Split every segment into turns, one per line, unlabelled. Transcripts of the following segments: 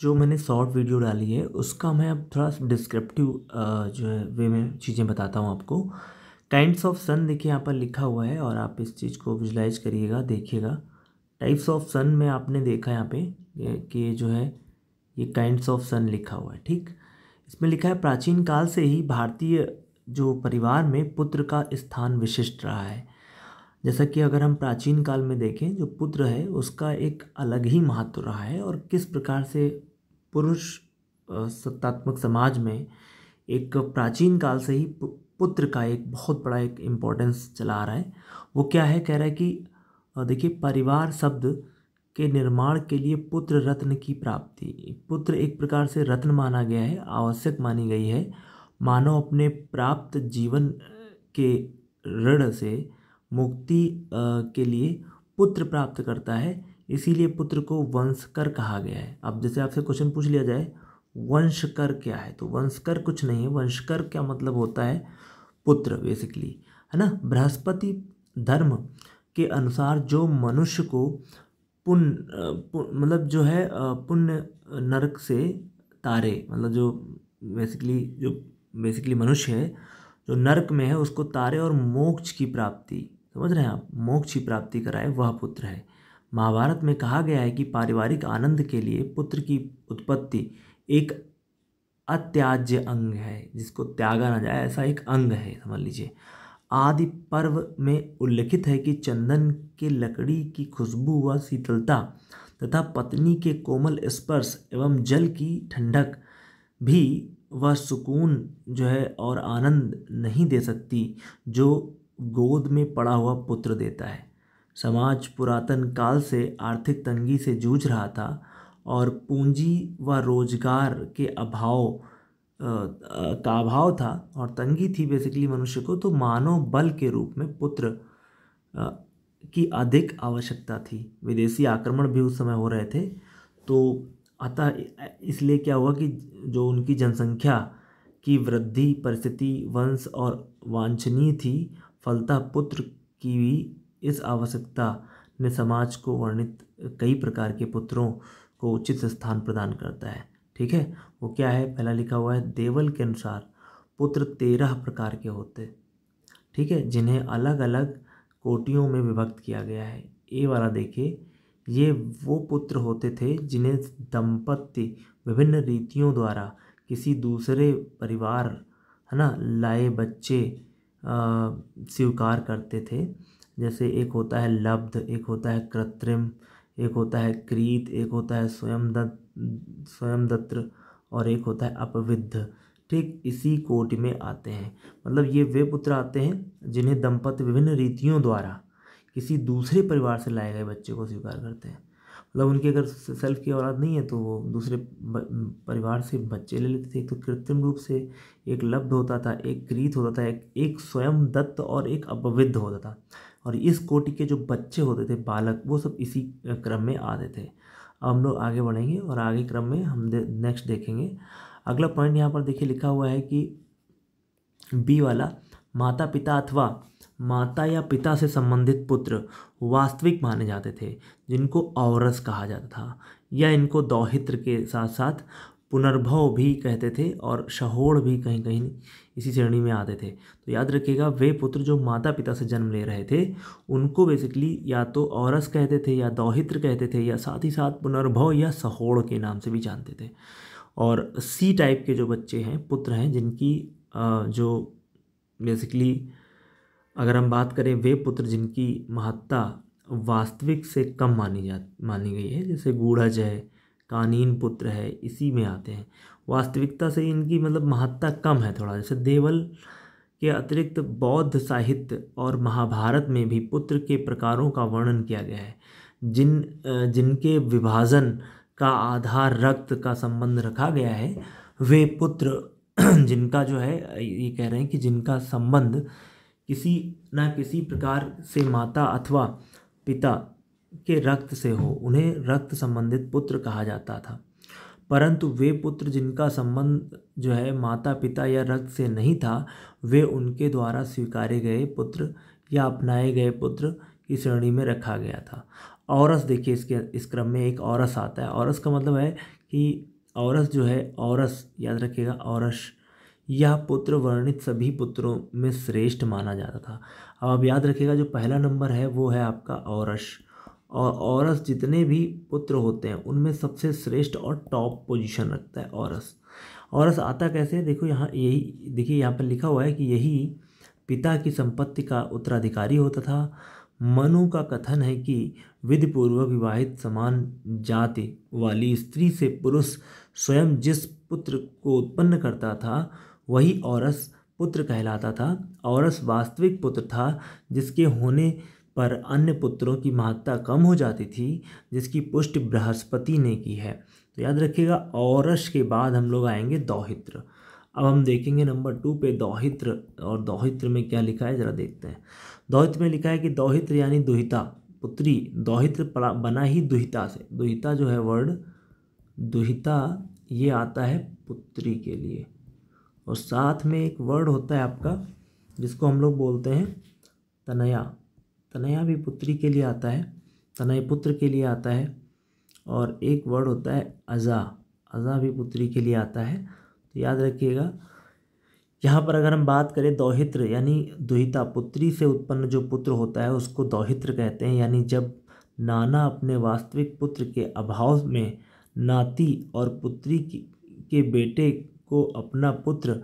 जो मैंने short video डाली है उसका मैं अब थोड़ा डिस्क्रिप्टिव जो है वे में चीज़ें बताता हूँ आपको काइंड्स ऑफ सन देखिए यहाँ पर लिखा हुआ है और आप इस चीज़ को विजुलाइज करिएगा देखिएगा टाइप्स ऑफ सन में आपने देखा यहाँ पे कि जो है ये काइंड्स ऑफ सन लिखा हुआ है ठीक इसमें लिखा है प्राचीन काल से ही भारतीय जो परिवार में पुत्र का स्थान विशिष्ट रहा है जैसा कि अगर हम प्राचीन काल में देखें जो पुत्र है उसका एक अलग ही महत्व रहा है और किस प्रकार से पुरुष सत्तात्मक समाज में एक प्राचीन काल से ही पुत्र का एक बहुत बड़ा एक इम्पोर्टेंस चला आ रहा है वो क्या है कह रहा है कि देखिए परिवार शब्द के निर्माण के लिए पुत्र रत्न की प्राप्ति पुत्र एक प्रकार से रत्न माना गया है आवश्यक मानी गई है मानव अपने प्राप्त जीवन के ऋण से मुक्ति के लिए पुत्र प्राप्त करता है इसीलिए पुत्र को वंशकर कहा गया है अब जैसे आपसे क्वेश्चन पूछ लिया जाए वंशकर क्या है तो वंशकर कुछ नहीं है वंशकर क्या मतलब होता है पुत्र बेसिकली है ना बृहस्पति धर्म के अनुसार जो मनुष्य को पुण्य मतलब जो है पुण्य नरक से तारे मतलब जो बेसिकली जो बेसिकली मनुष्य है जो नरक में है उसको तारे और मोक्ष की प्राप्ति समझ रहे हैं आप मोक्ष की प्राप्ति कराए वह पुत्र है महाभारत में कहा गया है कि पारिवारिक आनंद के लिए पुत्र की उत्पत्ति एक अत्याज्य अंग है जिसको त्यागा ना जाए ऐसा एक अंग है समझ लीजिए आदि पर्व में उल्लेखित है कि चंदन के लकड़ी की खुशबू व शीतलता तथा पत्नी के कोमल स्पर्श एवं जल की ठंडक भी वह सुकून जो है और आनंद नहीं दे सकती जो गोद में पड़ा हुआ पुत्र देता है समाज पुरातन काल से आर्थिक तंगी से जूझ रहा था और पूंजी व रोजगार के अभाव का अभाव था और तंगी थी बेसिकली मनुष्य को तो मानव बल के रूप में पुत्र की अधिक आवश्यकता थी विदेशी आक्रमण भी उस समय हो रहे थे तो अतः इसलिए क्या हुआ कि जो उनकी जनसंख्या की वृद्धि परिस्थिति वंश और वांछनीय थी फलता पुत्र की भी इस आवश्यकता ने समाज को वर्णित कई प्रकार के पुत्रों को उचित स्थान प्रदान करता है ठीक है वो क्या है पहला लिखा हुआ है देवल के अनुसार पुत्र तेरह प्रकार के होते ठीक है जिन्हें अलग अलग कोटियों में विभक्त किया गया है ए वाला देखिए ये वो पुत्र होते थे जिन्हें दंपत्ति विभिन्न रीतियों द्वारा किसी दूसरे परिवार है ना लाए बच्चे स्वीकार करते थे जैसे एक होता है लब्ध एक होता है कृत्रिम एक होता है क्रीत एक होता है स्वयं दत्त स्वयं दत्त और एक होता है अपविद्ध ठीक इसी कोटि में आते हैं मतलब ये वे पुत्र आते हैं जिन्हें दंपत विभिन्न रीतियों द्वारा किसी दूसरे परिवार से लाए गए बच्चे को स्वीकार करते हैं मतलब उनकी अगर सेल्फ की औलाद नहीं है तो वो दूसरे परिवार से बच्चे ले लेते थे तो कृत्रिम रूप से एक लब्ध होता था एक क्रीत होता था एक एक स्वयं दत्त और एक अपविद्ध होता था और इस कोटि के जो बच्चे होते थे बालक वो सब इसी क्रम में आते थे अब हम लोग आगे बढ़ेंगे और आगे क्रम में हम दे, नेक्स्ट देखेंगे अगला पॉइंट यहाँ पर देखिए लिखा हुआ है कि बी वाला माता पिता अथवा माता या पिता से संबंधित पुत्र वास्तविक माने जाते थे जिनको औरस कहा जाता था या इनको दौहित्र के साथ साथ पुनर्भव भी कहते थे और शहोड़ भी कहीं कहीं इसी श्रेणी में आते थे तो याद रखिएगा वे पुत्र जो माता पिता से जन्म ले रहे थे उनको बेसिकली या तो औरस कहते थे या दौहित्र कहते थे या साथ ही साथ पुनर्भव या सहोड़ के नाम से भी जानते थे और सी टाइप के जो बच्चे हैं पुत्र हैं जिनकी जो बेसिकली अगर हम बात करें वे पुत्र जिनकी महत्ता वास्तविक से कम मानी जा मानी गई है जैसे गूढ़ज है कानीन पुत्र है इसी में आते हैं वास्तविकता से इनकी मतलब महत्ता कम है थोड़ा जैसे देवल के अतिरिक्त बौद्ध साहित्य और महाभारत में भी पुत्र के प्रकारों का वर्णन किया गया है जिन जिनके विभाजन का आधार रक्त का संबंध रखा गया है वे पुत्र जिनका जो है ये कह रहे हैं कि जिनका संबंध किसी न किसी प्रकार से माता अथवा पिता के रक्त से हो उन्हें रक्त संबंधित पुत्र कहा जाता था परंतु वे पुत्र जिनका संबंध जो है माता पिता या रक्त से नहीं था वे उनके द्वारा स्वीकारे गए पुत्र या अपनाए गए पुत्र की श्रेणी में रखा गया था औरस देखिए इसके इस क्रम में एक औरस आता है औरस का मतलब है कि औरस जो है औरस याद रखिएगा औरस यह पुत्र वर्णित सभी पुत्रों में श्रेष्ठ माना जाता था अब आप याद रखिएगा जो पहला नंबर है वो है आपका औरस और औरस जितने भी पुत्र होते हैं उनमें सबसे श्रेष्ठ और टॉप पोजीशन रखता है औरस औरस आता कैसे है देखो यहाँ यही देखिए यहाँ पर लिखा हुआ है कि यही पिता की संपत्ति का उत्तराधिकारी होता था मनु का कथन है कि विधिपूर्वक विवाहित समान जाति वाली स्त्री से पुरुष स्वयं जिस पुत्र को उत्पन्न करता था वही औरस पुत्र कहलाता था औरस वास्तविक पुत्र था जिसके होने पर अन्य पुत्रों की महत्ता कम हो जाती थी जिसकी पुष्टि बृहस्पति ने की है तो याद रखिएगा औरस के बाद हम लोग आएंगे दौहित्र अब हम देखेंगे नंबर टू पे दौहित्र और दौहित्र में क्या लिखा है ज़रा देखते हैं दौहित्र में लिखा है कि दौहित्र यानी दुहिता पुत्री दौहित्र बना ही दुहिता से दुहिता जो है वर्ड दुहिता ये आता है पुत्री के लिए और साथ में एक वर्ड होता है आपका जिसको हम लोग बोलते हैं तनया तनया भी पुत्री के लिए आता है तनय पुत्र के लिए आता है और एक वर्ड होता है अज़ा अज़ा भी पुत्री के लिए आता है तो याद रखिएगा यहाँ पर अगर हम बात करें दोहित्र यानी दुहिता पुत्री से उत्पन्न जो पुत्र होता है उसको दोहित्र कहते हैं यानी जब नाना अपने वास्तविक पुत्र के अभाव में नाती और पुत्री के बेटे को अपना पुत्र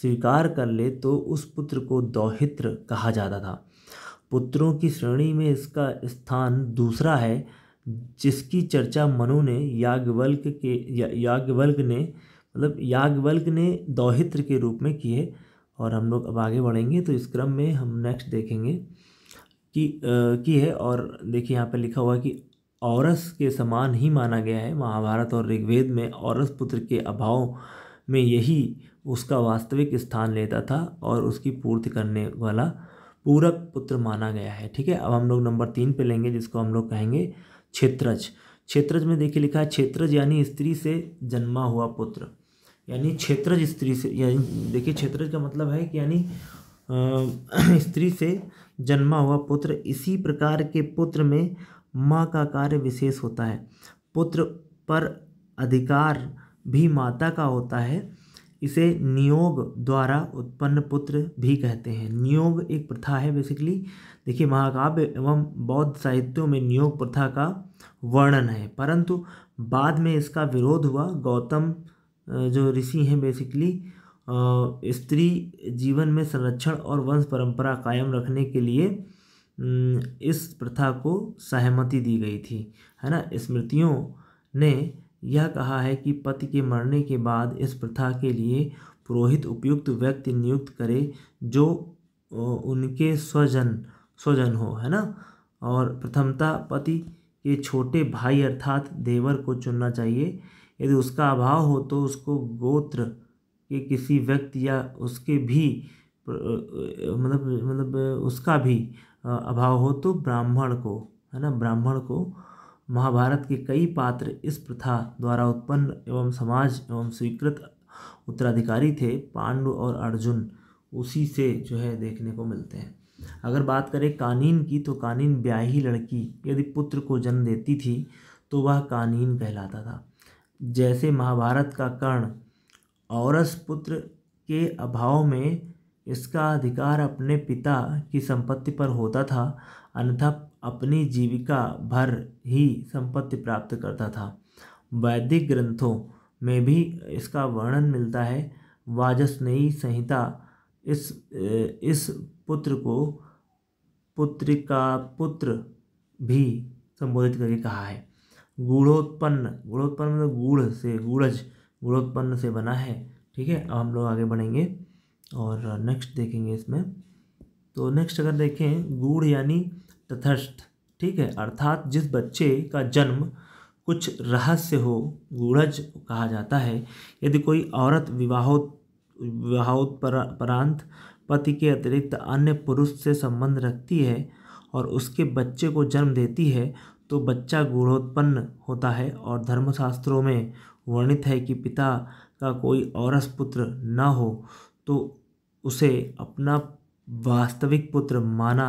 स्वीकार कर ले तो उस पुत्र को दौहित्र कहा जाता था पुत्रों की श्रेणी में इसका स्थान दूसरा है जिसकी चर्चा मनु ने याज्ञवल्क के या, याज्ञवल्क ने मतलब याज्ञवल्क ने दौहित्र के रूप में की है और हम लोग अब आगे बढ़ेंगे तो इस क्रम में हम नेक्स्ट देखेंगे कि की है और देखिए यहाँ पर लिखा हुआ कि औरस के समान ही माना गया है महाभारत और ऋग्वेद में औरस पुत्र के अभाव में यही उसका वास्तविक स्थान लेता था और उसकी पूर्ति करने वाला पूरक पुत्र माना गया है ठीक है अब हम लोग नंबर तीन पे लेंगे जिसको हम लोग कहेंगे क्षेत्रज क्षेत्रज में देखिए लिखा है क्षेत्रज यानी स्त्री से जन्मा हुआ पुत्र यानी क्षेत्रज स्त्री से यानी देखिए क्षेत्रज का मतलब है कि यानी स्त्री से जन्मा हुआ पुत्र इसी प्रकार के पुत्र में माँ का कार्य विशेष होता है पुत्र पर अधिकार भी माता का होता है इसे नियोग द्वारा उत्पन्न पुत्र भी कहते हैं नियोग एक प्रथा है बेसिकली देखिए महाकाव्य एवं बौद्ध साहित्यों में नियोग प्रथा का वर्णन है परंतु बाद में इसका विरोध हुआ गौतम जो ऋषि हैं बेसिकली स्त्री जीवन में संरक्षण और वंश परंपरा कायम रखने के लिए इस प्रथा को सहमति दी गई थी है ना स्मृतियों ने यह कहा है कि पति के मरने के बाद इस प्रथा के लिए पुरोहित उपयुक्त व्यक्ति नियुक्त करे जो उनके स्वजन स्वजन हो है ना और प्रथमता पति के छोटे भाई अर्थात देवर को चुनना चाहिए यदि उसका अभाव हो तो उसको गोत्र के किसी व्यक्ति या उसके भी मतलब मतलब उसका भी अभाव हो तो ब्राह्मण को है ना ब्राह्मण को महाभारत के कई पात्र इस प्रथा द्वारा उत्पन्न एवं समाज एवं स्वीकृत उत्तराधिकारी थे पांडु और अर्जुन उसी से जो है देखने को मिलते हैं अगर बात करें कानीन की तो कानीन ब्याही लड़की यदि पुत्र को जन्म देती थी तो वह कानीन कहलाता था जैसे महाभारत का कर्ण औरस पुत्र के अभाव में इसका अधिकार अपने पिता की संपत्ति पर होता था अन्यथा अपनी जीविका भर ही संपत्ति प्राप्त करता था वैदिक ग्रंथों में भी इसका वर्णन मिलता है वाजस्नेयी संहिता इस इस पुत्र को पुत्र का पुत्र भी संबोधित करके कहा है गूढ़ोत्पन्न गुणोत्पन्न मतलब गूढ़ से गूढ़ज गुणोत्पन्न से बना है ठीक है अब हम लोग आगे बढ़ेंगे और नेक्स्ट देखेंगे इसमें तो नेक्स्ट अगर देखें गूढ़ यानी तथस्थ ठीक है अर्थात जिस बच्चे का जन्म कुछ रहस्य हो गूढ़ज कहा जाता है यदि कोई औरत विवाहोत विवाहोत्परांत पति के अतिरिक्त अन्य पुरुष से संबंध रखती है और उसके बच्चे को जन्म देती है तो बच्चा गूढ़ोत्पन्न होता है और धर्मशास्त्रों में वर्णित है कि पिता का कोई औरस पुत्र न हो तो उसे अपना वास्तविक पुत्र माना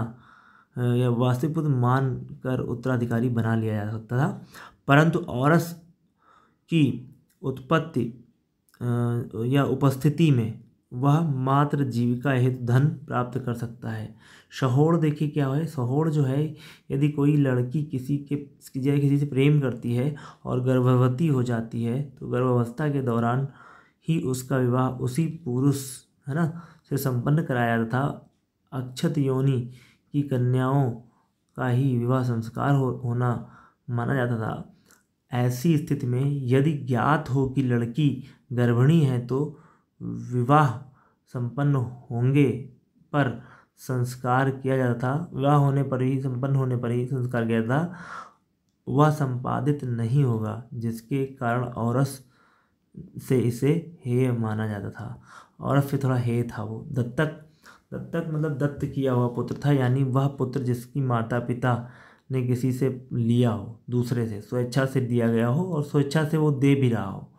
या वास्तविक पुत्र मान कर उत्तराधिकारी बना लिया जा सकता था परंतु औरस की उत्पत्ति या उपस्थिति में वह मात्र जीविका हेतु धन प्राप्त कर सकता है शहोड़ देखिए क्या है शहोड़ जो है यदि कोई लड़की किसी के किसी से प्रेम करती है और गर्भवती हो जाती है तो गर्भावस्था के दौरान ही उसका विवाह उसी पुरुष है ना से संपन्न कराया था अक्षत योनि की कन्याओं का ही विवाह संस्कार हो, होना माना जाता था ऐसी स्थिति में यदि ज्ञात हो कि लड़की गर्भिणी है तो विवाह संपन्न होंगे पर संस्कार किया जाता था विवाह होने पर ही संपन्न होने पर ही संस्कार किया था वह संपादित नहीं होगा जिसके कारण औरस से इसे हे माना जाता था और फिर थोड़ा हे था वो दत्तक दत्तक मतलब दत्त किया हुआ पुत्र था यानी वह पुत्र जिसकी माता पिता ने किसी से लिया हो दूसरे से स्वेच्छा से दिया गया हो और स्वेच्छा से वो दे भी रहा हो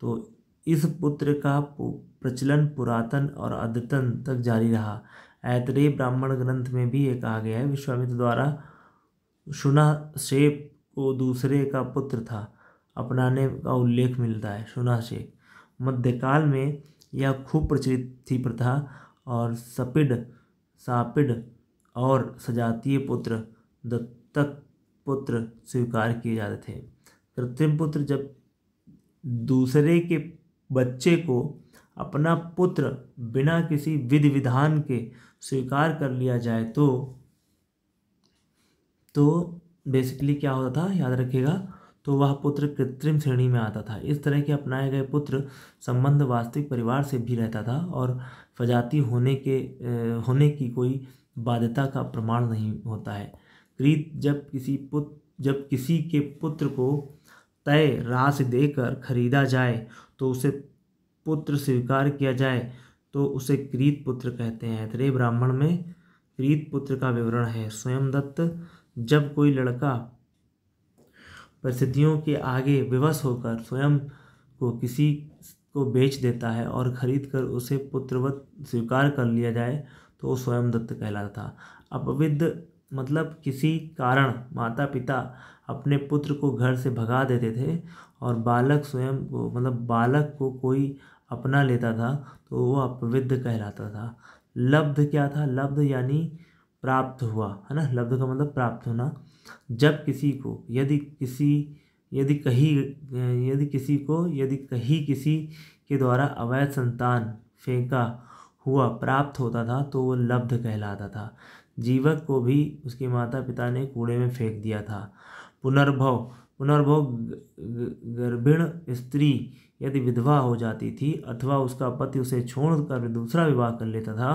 तो इस पुत्र का प्रचलन पुरातन और अद्यतन तक जारी रहा ऐतरेय ब्राह्मण ग्रंथ में भी ये कहा गया है विश्वामित्र द्वारा सुना शेप को दूसरे का पुत्र था अपनाने का उल्लेख मिलता है से मध्यकाल में यह खूब प्रचलित थी प्रथा और सपिड सापिड और सजातीय पुत्र दत्तक पुत्र स्वीकार किए जाते थे कृत्रिम पुत्र जब दूसरे के बच्चे को अपना पुत्र बिना किसी विधि विधान के स्वीकार कर लिया जाए तो तो बेसिकली क्या होता था याद रखिएगा तो वह पुत्र कृत्रिम श्रेणी में आता था इस तरह के अपनाए गए पुत्र संबंध वास्तविक परिवार से भी रहता था और फजाती होने के होने की कोई बाध्यता का प्रमाण नहीं होता है क्रीत जब किसी पुत्र जब किसी के पुत्र को तय रास देकर खरीदा जाए तो उसे पुत्र स्वीकार किया जाए तो उसे क्रीत पुत्र कहते हैं त्रेय ब्राह्मण में क्रीत पुत्र का विवरण है स्वयं दत्त जब कोई लड़का परिस्थितियों के आगे विवश होकर स्वयं को किसी को बेच देता है और खरीद कर उसे पुत्रवत स्वीकार कर लिया जाए तो वो स्वयं दत्त कहलाता था अपविद मतलब किसी कारण माता पिता अपने पुत्र को घर से भगा देते थे और बालक स्वयं को मतलब बालक को कोई अपना लेता था तो वो अपविद कहलाता था लब्ध क्या था लब्ध यानी प्राप्त हुआ है ना लब्ध का मतलब प्राप्त होना जब किसी को यदि किसी यदि कही यदि किसी को यदि कहीं किसी के द्वारा अवैध संतान फेंका हुआ प्राप्त होता था तो वो लब्ध कहलाता था जीवक को भी उसके माता पिता ने कूड़े में फेंक दिया था पुनर्भव पुनर्भव गर्भिण स्त्री यदि विधवा हो जाती थी अथवा उसका पति उसे छोड़कर दूसरा विवाह कर लेता था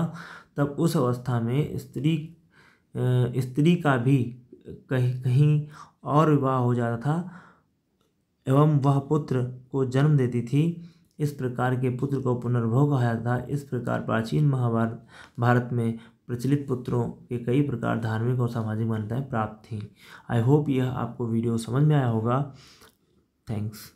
तब उस अवस्था में स्त्री स्त्री का भी कहीं कहीं और विवाह हो जाता था एवं वह पुत्र को जन्म देती थी इस प्रकार के पुत्र को पुनर्भोग कहा जाता था इस प्रकार प्राचीन महाभारत भारत में प्रचलित पुत्रों के कई प्रकार धार्मिक और सामाजिक मान्यताएं प्राप्त थीं आई होप यह आपको वीडियो समझ में आया होगा थैंक्स